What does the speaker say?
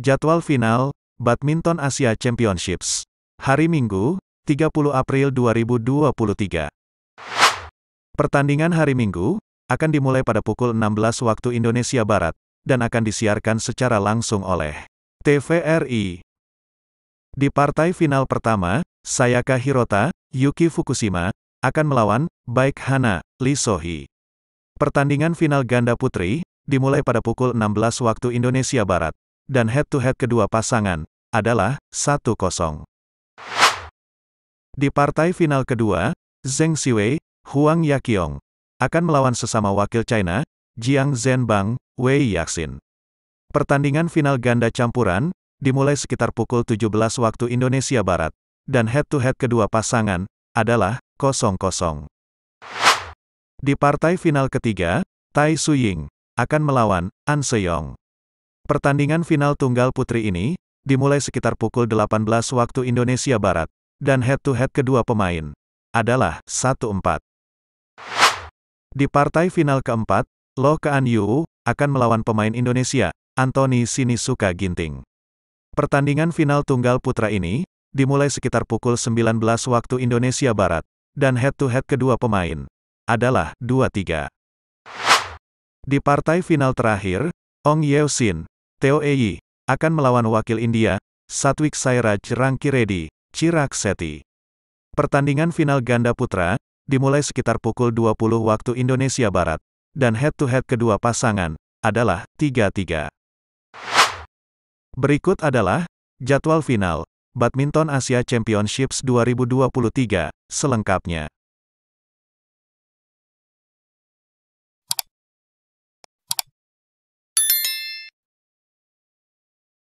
Jadwal final, Badminton Asia Championships. Hari Minggu, 30 April 2023. Pertandingan hari Minggu, akan dimulai pada pukul 16 waktu Indonesia Barat, dan akan disiarkan secara langsung oleh TVRI. Di partai final pertama, Sayaka Hirota, Yuki Fukushima, akan melawan Baik Hana, Lee Sohi. Pertandingan final ganda putri, dimulai pada pukul 16 waktu Indonesia Barat, dan head-to-head -head kedua pasangan adalah 1-0. Di partai final kedua, Zheng Siwei, Huang Yaqiong akan melawan sesama wakil China, Jiang Zhenbang, Wei Yaxin. Pertandingan final ganda campuran dimulai sekitar pukul 17 waktu Indonesia Barat, dan head-to-head -head kedua pasangan adalah 0-0. Di partai final ketiga, Tai Suying akan melawan An Seyong. Pertandingan final tunggal putri ini dimulai sekitar pukul 18 waktu Indonesia Barat, dan head-to-head -head kedua pemain adalah 1-4. Di partai final keempat, Lo Kaan Yu akan melawan pemain Indonesia, Anthony Sinisuka Ginting. Pertandingan final tunggal putra ini dimulai sekitar pukul 19 waktu Indonesia Barat, dan head-to-head -head kedua pemain adalah 2-3. Di partai final terakhir, Ong Yeo Sin Teo Eyi, akan melawan wakil India, Satwik Sairaj Rangkiredi, Chirag Seti. Pertandingan final ganda putra, dimulai sekitar pukul 20 waktu Indonesia Barat, dan head-to-head -head kedua pasangan, adalah 3-3. Berikut adalah, jadwal final, Badminton Asia Championships 2023, selengkapnya.